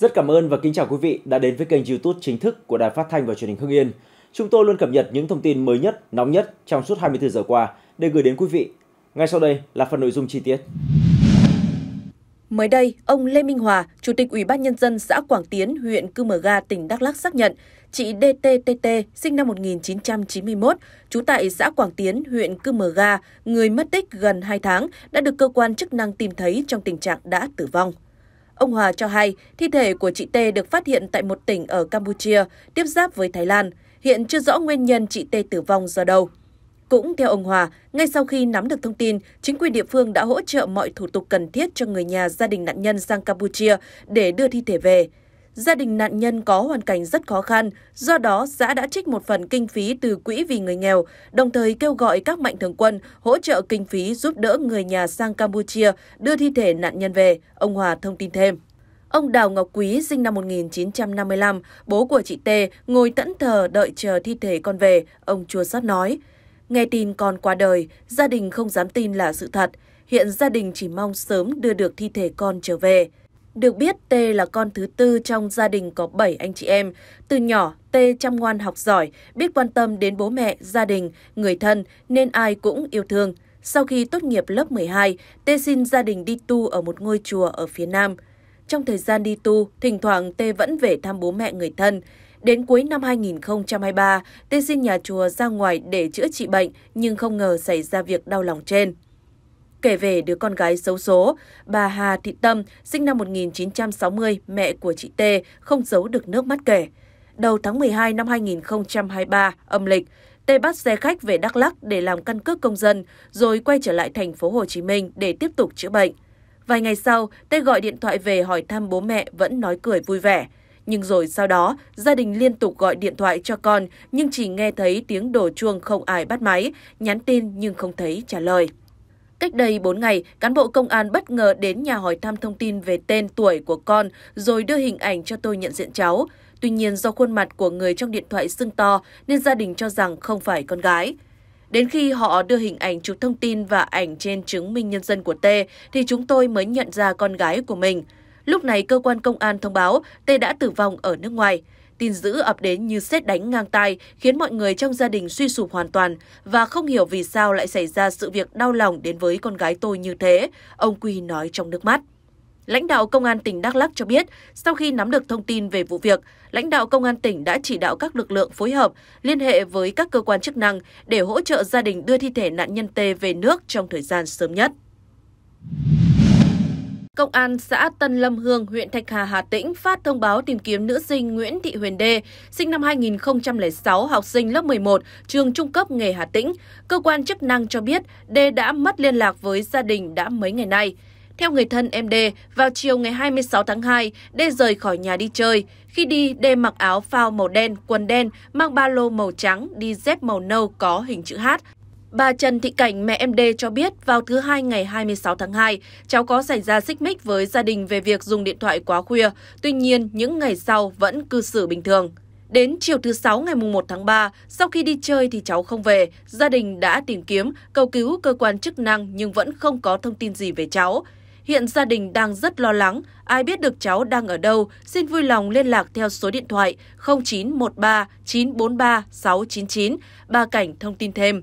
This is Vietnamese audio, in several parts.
Rất cảm ơn và kính chào quý vị đã đến với kênh YouTube chính thức của Đài Phát thanh và Truyền hình Hưng Yên. Chúng tôi luôn cập nhật những thông tin mới nhất, nóng nhất trong suốt 24 giờ qua để gửi đến quý vị. Ngay sau đây là phần nội dung chi tiết. Mới đây, ông Lê Minh Hòa, Chủ tịch Ủy ban Nhân dân xã Quảng Tiến, huyện Cư Mờ Ga, tỉnh Đắk Lắc xác nhận, chị DTTT, sinh năm 1991, trú tại xã Quảng Tiến, huyện Cư Mờ Ga, người mất tích gần 2 tháng, đã được cơ quan chức năng tìm thấy trong tình trạng đã tử vong. Ông Hòa cho hay, thi thể của chị T được phát hiện tại một tỉnh ở Campuchia, tiếp giáp với Thái Lan. Hiện chưa rõ nguyên nhân chị T tử vong do đâu. Cũng theo ông Hòa, ngay sau khi nắm được thông tin, chính quyền địa phương đã hỗ trợ mọi thủ tục cần thiết cho người nhà gia đình nạn nhân sang Campuchia để đưa thi thể về gia đình nạn nhân có hoàn cảnh rất khó khăn, do đó xã đã trích một phần kinh phí từ quỹ vì người nghèo, đồng thời kêu gọi các mạnh thường quân hỗ trợ kinh phí giúp đỡ người nhà sang Campuchia đưa thi thể nạn nhân về, ông Hòa thông tin thêm. Ông Đào Ngọc Quý, sinh năm 1955, bố của chị T, ngồi tẫn thờ đợi chờ thi thể con về, ông chua xót nói. Nghe tin con qua đời, gia đình không dám tin là sự thật. Hiện gia đình chỉ mong sớm đưa được thi thể con trở về. Được biết, T là con thứ tư trong gia đình có 7 anh chị em. Từ nhỏ, T chăm ngoan học giỏi, biết quan tâm đến bố mẹ, gia đình, người thân nên ai cũng yêu thương. Sau khi tốt nghiệp lớp 12, T xin gia đình đi tu ở một ngôi chùa ở phía Nam. Trong thời gian đi tu, thỉnh thoảng T vẫn về thăm bố mẹ người thân. Đến cuối năm 2023, T xin nhà chùa ra ngoài để chữa trị bệnh nhưng không ngờ xảy ra việc đau lòng trên kể về đứa con gái xấu số, bà Hà Thị Tâm, sinh năm 1960, mẹ của chị T, không giấu được nước mắt kể. Đầu tháng 12 năm 2023, âm lịch, T bắt xe khách về Đắk lắc để làm căn cước công dân, rồi quay trở lại thành phố Hồ Chí Minh để tiếp tục chữa bệnh. Vài ngày sau, T gọi điện thoại về hỏi thăm bố mẹ vẫn nói cười vui vẻ. Nhưng rồi sau đó, gia đình liên tục gọi điện thoại cho con nhưng chỉ nghe thấy tiếng đổ chuông không ai bắt máy, nhắn tin nhưng không thấy trả lời. Cách đây 4 ngày, cán bộ công an bất ngờ đến nhà hỏi thăm thông tin về tên tuổi của con rồi đưa hình ảnh cho tôi nhận diện cháu. Tuy nhiên do khuôn mặt của người trong điện thoại sưng to nên gia đình cho rằng không phải con gái. Đến khi họ đưa hình ảnh chụp thông tin và ảnh trên chứng minh nhân dân của T thì chúng tôi mới nhận ra con gái của mình. Lúc này cơ quan công an thông báo T đã tử vong ở nước ngoài tin dữ ập đến như xét đánh ngang tai, khiến mọi người trong gia đình suy sụp hoàn toàn và không hiểu vì sao lại xảy ra sự việc đau lòng đến với con gái tôi như thế, ông Quy nói trong nước mắt. Lãnh đạo Công an tỉnh Đắk Lắk cho biết, sau khi nắm được thông tin về vụ việc, lãnh đạo Công an tỉnh đã chỉ đạo các lực lượng phối hợp, liên hệ với các cơ quan chức năng để hỗ trợ gia đình đưa thi thể nạn nhân T về nước trong thời gian sớm nhất. Công an xã Tân Lâm Hương, huyện Thạch Hà, Hà Tĩnh phát thông báo tìm kiếm nữ sinh Nguyễn Thị Huyền Đê, sinh năm 2006, học sinh lớp 11, trường trung cấp nghề Hà Tĩnh. Cơ quan chức năng cho biết Đê đã mất liên lạc với gia đình đã mấy ngày nay. Theo người thân em D, vào chiều ngày 26 tháng 2, D rời khỏi nhà đi chơi. Khi đi, D mặc áo phao màu đen, quần đen, mang ba lô màu trắng, đi dép màu nâu có hình chữ H. Bà Trần Thị Cảnh, mẹ em D cho biết vào thứ hai ngày 26 tháng 2, cháu có xảy ra xích mích với gia đình về việc dùng điện thoại quá khuya, tuy nhiên những ngày sau vẫn cư xử bình thường. Đến chiều thứ sáu ngày 1 tháng 3, sau khi đi chơi thì cháu không về, gia đình đã tìm kiếm, cầu cứu cơ quan chức năng nhưng vẫn không có thông tin gì về cháu. Hiện gia đình đang rất lo lắng, ai biết được cháu đang ở đâu, xin vui lòng liên lạc theo số điện thoại 0913 943 699, bà Cảnh thông tin thêm.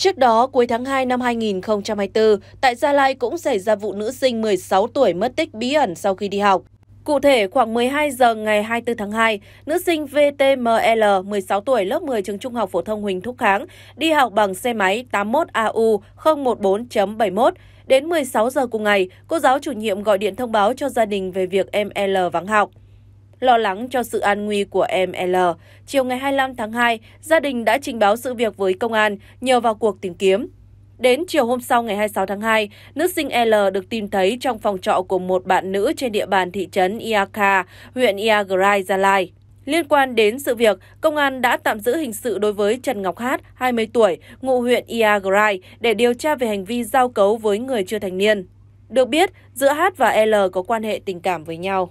Trước đó, cuối tháng 2 năm 2024, tại Gia Lai cũng xảy ra vụ nữ sinh 16 tuổi mất tích bí ẩn sau khi đi học. Cụ thể, khoảng 12 giờ ngày 24 tháng 2, nữ sinh VTML, 16 tuổi, lớp 10 trường Trung học phổ thông Huỳnh Thúc Kháng, đi học bằng xe máy 81AU014.71. Đến 16 giờ cùng ngày, cô giáo chủ nhiệm gọi điện thông báo cho gia đình về việc em L vắng học lo lắng cho sự an nguy của em L. Chiều ngày 25 tháng 2, gia đình đã trình báo sự việc với công an nhờ vào cuộc tìm kiếm. Đến chiều hôm sau ngày 26 tháng 2, nữ sinh L được tìm thấy trong phòng trọ của một bạn nữ trên địa bàn thị trấn Iaka, huyện Iagrai, Gia Lai. Liên quan đến sự việc, công an đã tạm giữ hình sự đối với Trần Ngọc Hát, 20 tuổi, ngụ huyện Iagrai, để điều tra về hành vi giao cấu với người chưa thành niên. Được biết, giữa Hát và L có quan hệ tình cảm với nhau.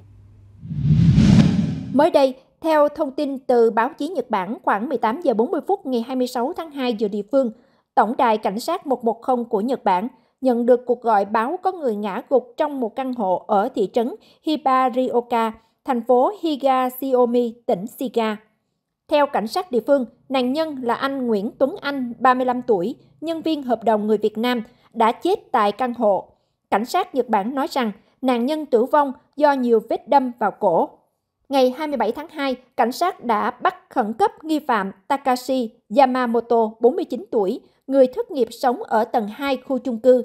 Mới đây, theo thông tin từ báo chí Nhật Bản khoảng 18 giờ 40 phút ngày 26 tháng 2 giờ địa phương, Tổng đài Cảnh sát 110 của Nhật Bản nhận được cuộc gọi báo có người ngã gục trong một căn hộ ở thị trấn Hibarioka, thành phố Higasiomi, tỉnh Shiga. Theo cảnh sát địa phương, nạn nhân là anh Nguyễn Tuấn Anh, 35 tuổi, nhân viên hợp đồng người Việt Nam, đã chết tại căn hộ. Cảnh sát Nhật Bản nói rằng nạn nhân tử vong do nhiều vết đâm vào cổ ngày 27 tháng 2, cảnh sát đã bắt khẩn cấp nghi phạm Takashi Yamamoto, 49 tuổi, người thất nghiệp sống ở tầng 2 khu chung cư.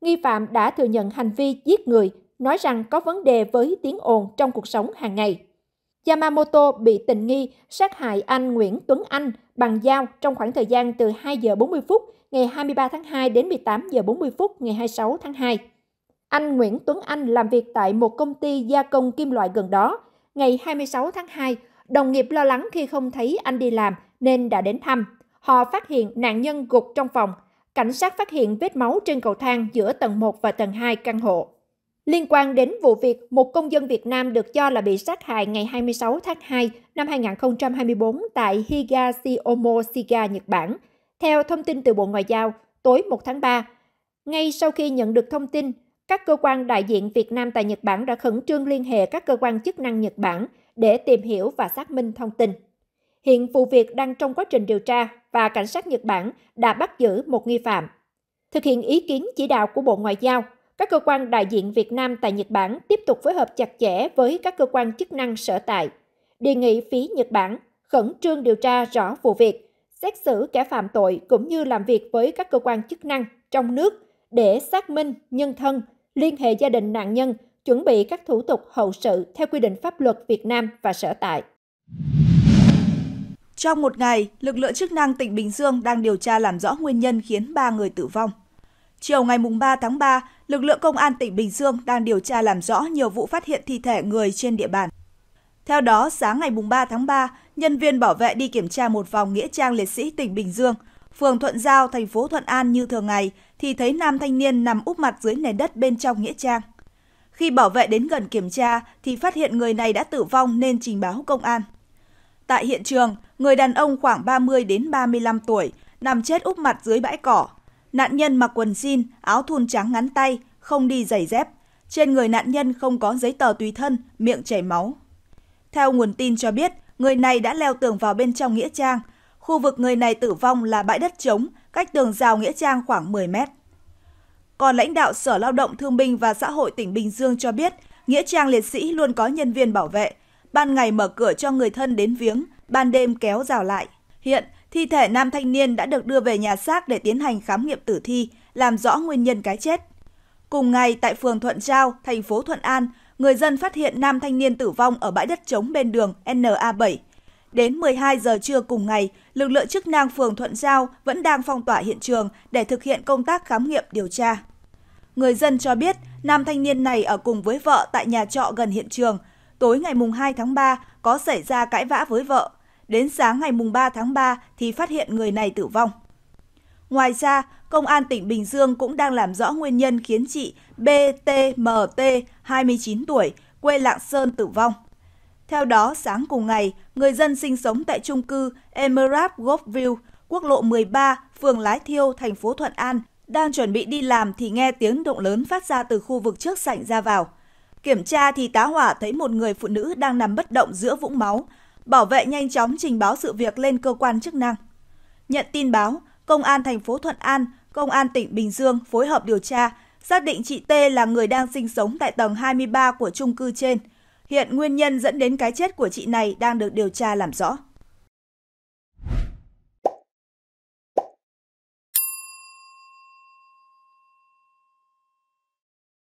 Nghi phạm đã thừa nhận hành vi giết người, nói rằng có vấn đề với tiếng ồn trong cuộc sống hàng ngày. Yamamoto bị tình nghi sát hại anh Nguyễn Tuấn Anh bằng dao trong khoảng thời gian từ 2 giờ 40 phút ngày 23 tháng 2 đến 18 giờ 40 phút ngày 26 tháng 2. Anh Nguyễn Tuấn Anh làm việc tại một công ty gia công kim loại gần đó ngày 26 tháng 2, đồng nghiệp lo lắng khi không thấy anh đi làm nên đã đến thăm. Họ phát hiện nạn nhân gục trong phòng. Cảnh sát phát hiện vết máu trên cầu thang giữa tầng 1 và tầng 2 căn hộ. Liên quan đến vụ việc, một công dân Việt Nam được cho là bị sát hại ngày 26 tháng 2 năm 2024 tại Higashioma Shiga, Nhật Bản. Theo thông tin từ Bộ Ngoại giao, tối 1 tháng 3, ngay sau khi nhận được thông tin, các cơ quan đại diện Việt Nam tại Nhật Bản đã khẩn trương liên hệ các cơ quan chức năng Nhật Bản để tìm hiểu và xác minh thông tin. Hiện vụ việc đang trong quá trình điều tra và cảnh sát Nhật Bản đã bắt giữ một nghi phạm. Thực hiện ý kiến chỉ đạo của Bộ Ngoại giao, các cơ quan đại diện Việt Nam tại Nhật Bản tiếp tục phối hợp chặt chẽ với các cơ quan chức năng sở tại, đề nghị phía Nhật Bản khẩn trương điều tra rõ vụ việc, xét xử kẻ phạm tội cũng như làm việc với các cơ quan chức năng trong nước để xác minh nhân thân liên hệ gia đình nạn nhân, chuẩn bị các thủ tục hậu sự theo quy định pháp luật Việt Nam và sở tại. Trong một ngày, lực lượng chức năng tỉnh Bình Dương đang điều tra làm rõ nguyên nhân khiến 3 người tử vong. Chiều ngày 3 tháng 3, lực lượng công an tỉnh Bình Dương đang điều tra làm rõ nhiều vụ phát hiện thi thể người trên địa bàn. Theo đó, sáng ngày 3 tháng 3, nhân viên bảo vệ đi kiểm tra một vòng Nghĩa trang Liệt sĩ tỉnh Bình Dương – phường Thuận Giao, thành phố Thuận An như thường ngày, thì thấy nam thanh niên nằm úp mặt dưới nền đất bên trong nghĩa trang. Khi bảo vệ đến gần kiểm tra thì phát hiện người này đã tử vong nên trình báo công an. Tại hiện trường, người đàn ông khoảng 30 đến 35 tuổi nằm chết úp mặt dưới bãi cỏ. Nạn nhân mặc quần jean, áo thun trắng ngắn tay, không đi giày dép. Trên người nạn nhân không có giấy tờ tùy thân, miệng chảy máu. Theo nguồn tin cho biết, người này đã leo tường vào bên trong nghĩa trang, Khu vực người này tử vong là bãi đất trống, cách tường rào Nghĩa Trang khoảng 10 mét. Còn lãnh đạo Sở Lao động Thương binh và Xã hội tỉnh Bình Dương cho biết, Nghĩa Trang liệt sĩ luôn có nhân viên bảo vệ. Ban ngày mở cửa cho người thân đến viếng, ban đêm kéo rào lại. Hiện, thi thể nam thanh niên đã được đưa về nhà xác để tiến hành khám nghiệm tử thi, làm rõ nguyên nhân cái chết. Cùng ngày, tại phường Thuận Giao, thành phố Thuận An, người dân phát hiện nam thanh niên tử vong ở bãi đất trống bên đường NA7 Đến 12 giờ trưa cùng ngày, lực lượng chức năng phường Thuận Giao vẫn đang phong tỏa hiện trường để thực hiện công tác khám nghiệm điều tra. Người dân cho biết, nam thanh niên này ở cùng với vợ tại nhà trọ gần hiện trường. Tối ngày mùng 2 tháng 3 có xảy ra cãi vã với vợ. Đến sáng ngày mùng 3 tháng 3 thì phát hiện người này tử vong. Ngoài ra, Công an tỉnh Bình Dương cũng đang làm rõ nguyên nhân khiến chị BTMT, 29 tuổi, quê Lạng Sơn tử vong. Theo đó, sáng cùng ngày, người dân sinh sống tại trung cư Emerald View, quốc lộ 13, phường Lái Thiêu, thành phố Thuận An, đang chuẩn bị đi làm thì nghe tiếng động lớn phát ra từ khu vực trước sảnh ra vào. Kiểm tra thì tá hỏa thấy một người phụ nữ đang nằm bất động giữa vũng máu. Bảo vệ nhanh chóng trình báo sự việc lên cơ quan chức năng. Nhận tin báo, Công an thành phố Thuận An, Công an tỉnh Bình Dương phối hợp điều tra, xác định chị T là người đang sinh sống tại tầng 23 của chung cư trên – Hiện nguyên nhân dẫn đến cái chết của chị này đang được điều tra làm rõ.